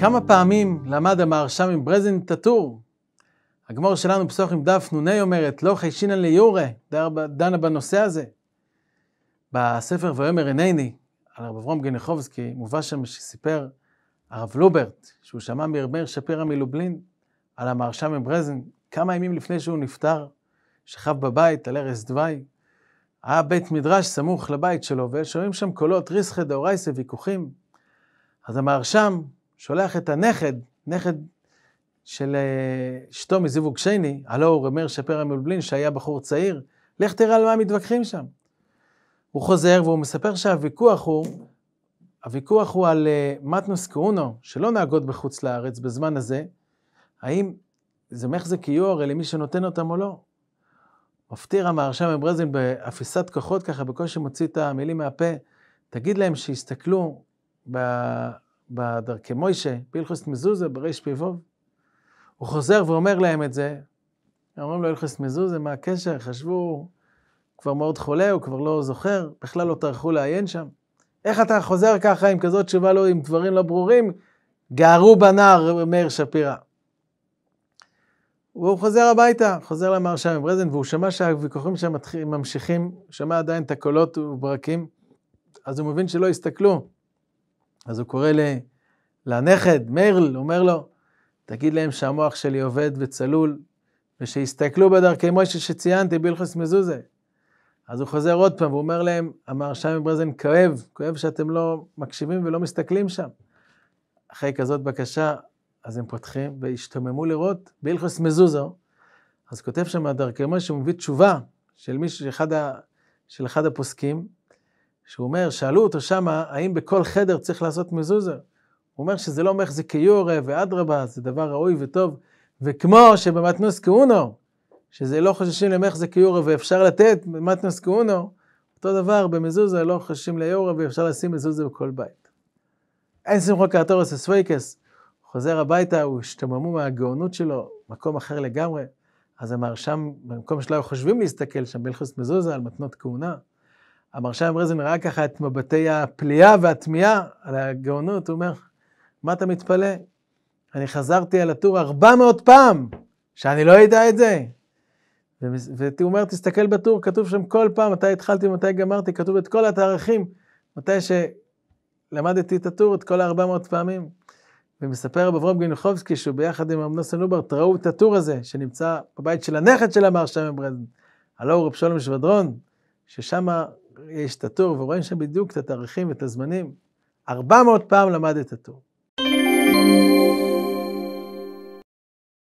כמה פעמים למד המהרש"ם עם ברזן טאטור? הגמור שלנו בסוף עם דף נ"ה אומרת, לא חיישינן ליורה, דנה בנושא הזה. בספר ויאמר עיניני, על הרב אברום גניחובסקי, מובא שם שסיפר הרב לוברט, שהוא שמע מרמר שפירא מלובלין, על המהרש"ם עם ברזן, כמה ימים לפני שהוא נפטר, שכב בבית על ערש דווי. היה בית מדרש סמוך לבית שלו, ושומעים שם קולות ריסחי דאורייסא, ויכוחים. אז המהרש"ם שולח את הנכד, נכד של אה, אשתו מזיווג שני, הלא הוא רמר שפר המלבלין, שהיה בחור צעיר, לך תראה על מה מתווכחים שם. הוא חוזר והוא מספר שהוויכוח הוא, הוויכוח הוא על אה, מתנוס קרונו, שלא נהגות בחוץ לארץ בזמן הזה, האם זה מחזק איור למי שנותן אותם או לא. מפטיר המהרשם מברזין באפיסת כוחות, ככה בקושי מוציא את המילים מהפה, תגיד להם שיסתכלו בדרכי מוישה, בהלכוס מזוזה, בריש פיבוב. הוא חוזר ואומר להם את זה. אומרים לו, הלכוס מזוזה, מה הקשר? חשבו, הוא כבר מאוד חולה, הוא כבר לא זוכר, בכלל לא טרחו לעיין שם. איך אתה חוזר ככה עם כזאת תשובה לא, עם דברים לא ברורים? גערו בנער מאיר שפירא. והוא חוזר הביתה, חוזר למר שם ברזן, והוא שמע שהוויכוחים שם ממשיכים, שמע עדיין את הקולות וברקים, אז הוא מבין שלא הסתכלו. אז הוא קורא ל... לנכד, מיירל, אומר לו, תגיד להם שהמוח שלי עובד וצלול, ושיסתכלו בדרכי מוישה שציינתי בילכוס מזוזה. אז הוא חוזר עוד פעם, ואומר להם, המהרשם מברזן כואב, כואב שאתם לא מקשיבים ולא מסתכלים שם. אחרי כזאת בקשה, אז הם פותחים והשתוממו לראות בילכוס מזוזו. אז כותב שם דרכי מוישה, הוא מביא תשובה של מישהו, אחד ה, של אחד הפוסקים, שהוא אומר, שאלו אותו שמה, האם בכל חדר צריך לעשות מזוזה? הוא אומר שזה לא מחזיקיורא ואדרבה, זה דבר ראוי וטוב, וכמו שבמתנוס כהונו, שזה לא חוששים למחזיקיורא ואפשר לתת במתנוס כהונו, אותו דבר במזוזה לא חוששים ליורא ואפשר לשים מזוזה בכל בית. אין שמחו קרטורס אסוויקס, חוזר הביתה, הוא השתממו מהגאונות שלו, מקום אחר לגמרי. אז אמר שם, במקום שלא היו חושבים להסתכל שם בהלכוס מזוזה על מתנות כהונה, המרשם רזן ראה ככה את מבטי הפליאה והתמיהה על הגאונות, הוא אומר, מה אתה מתפלא? אני חזרתי על הטור 400 פעם, שאני לא אדע את זה. והוא אומר, תסתכל בטור, כתוב שם כל פעם, מתי התחלתי ומתי גמרתי, כתוב את כל התארכים, מתי שלמדתי את הטור, את כל ה-400 פעמים. ומספר רב אברהם גינוחובסקי, שהוא ביחד עם אמנוסן לוברט ראו את הטור הזה, שנמצא בבית של הנכד של המרשם רזן, הלא הוא רב שולם שבדרון, ששם יש את הטור, ורואים שם בדיוק את התאריכים ואת הזמנים. 400 פעם למד את התור.